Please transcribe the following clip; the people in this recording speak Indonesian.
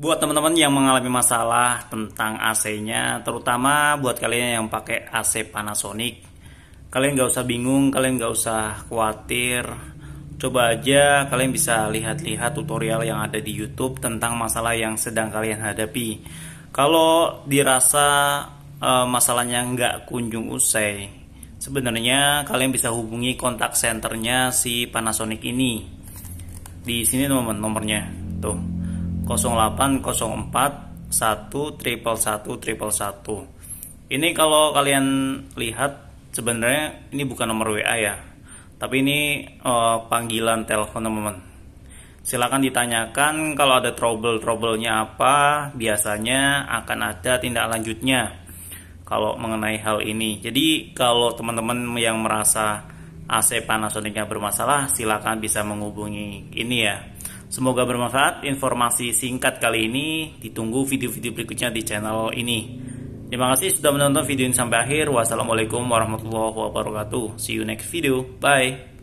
Buat teman-teman yang mengalami masalah tentang AC-nya, terutama buat kalian yang pakai AC Panasonic, kalian nggak usah bingung, kalian nggak usah khawatir. Coba aja kalian bisa lihat-lihat tutorial yang ada di YouTube tentang masalah yang sedang kalian hadapi. Kalau dirasa e, masalahnya nggak kunjung usai, sebenarnya kalian bisa hubungi kontak senternya si Panasonic ini. Di sini teman-teman nomornya, tuh. 0804 1 triple 1 1 ini kalau kalian lihat sebenarnya ini bukan nomor WA ya tapi ini uh, panggilan telepon teman-teman silahkan ditanyakan kalau ada trouble-troublenya apa biasanya akan ada tindak lanjutnya kalau mengenai hal ini jadi kalau teman-teman yang merasa AC Panasonicnya bermasalah silahkan bisa menghubungi ini ya Semoga bermanfaat informasi singkat kali ini. Ditunggu video-video berikutnya di channel ini. Terima kasih sudah menonton video ini sampai akhir. Wassalamualaikum warahmatullahi wabarakatuh. See you next video. Bye.